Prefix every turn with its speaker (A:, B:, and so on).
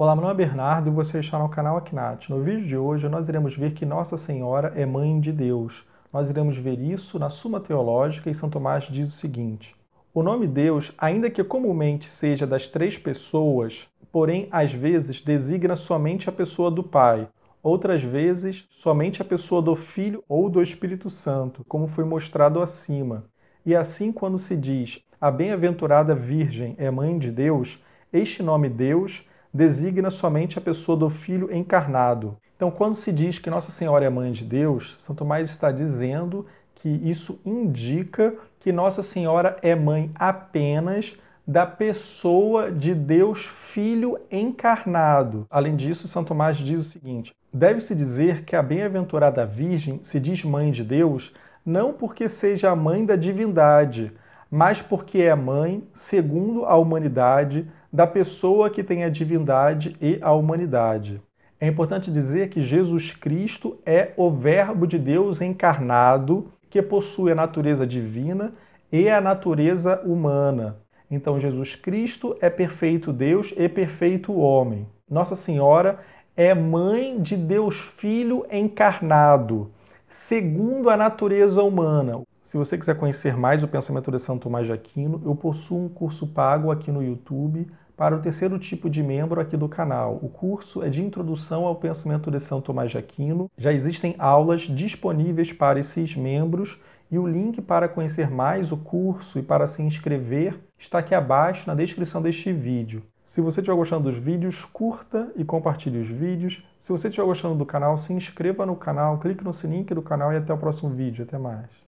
A: Olá, meu nome é Bernardo e você está no canal Aknat. No vídeo de hoje nós iremos ver que Nossa Senhora é Mãe de Deus. Nós iremos ver isso na Suma Teológica e São Tomás diz o seguinte: O nome Deus, ainda que comumente seja das três pessoas, porém às vezes designa somente a pessoa do Pai, outras vezes somente a pessoa do Filho ou do Espírito Santo, como foi mostrado acima. E assim, quando se diz a bem-aventurada Virgem é Mãe de Deus, este nome Deus designa somente a pessoa do Filho encarnado. Então, quando se diz que Nossa Senhora é mãe de Deus, Santo Tomás está dizendo que isso indica que Nossa Senhora é mãe apenas da pessoa de Deus Filho encarnado. Além disso, Santo Tomás diz o seguinte: deve-se dizer que a bem-aventurada Virgem se diz mãe de Deus não porque seja a mãe da divindade, mas porque é mãe, segundo a humanidade, da pessoa que tem a divindade e a humanidade. É importante dizer que Jesus Cristo é o Verbo de Deus encarnado, que possui a natureza divina e a natureza humana. Então, Jesus Cristo é perfeito Deus e perfeito homem. Nossa Senhora é mãe de Deus Filho encarnado, segundo a natureza humana. Se você quiser conhecer mais o pensamento de São Tomás de Aquino, eu possuo um curso pago aqui no YouTube para o terceiro tipo de membro aqui do canal. O curso é de introdução ao pensamento de São Tomás de Aquino. Já existem aulas disponíveis para esses membros e o link para conhecer mais o curso e para se inscrever está aqui abaixo na descrição deste vídeo. Se você estiver gostando dos vídeos, curta e compartilhe os vídeos. Se você estiver gostando do canal, se inscreva no canal, clique no sininho do canal e até o próximo vídeo. Até mais.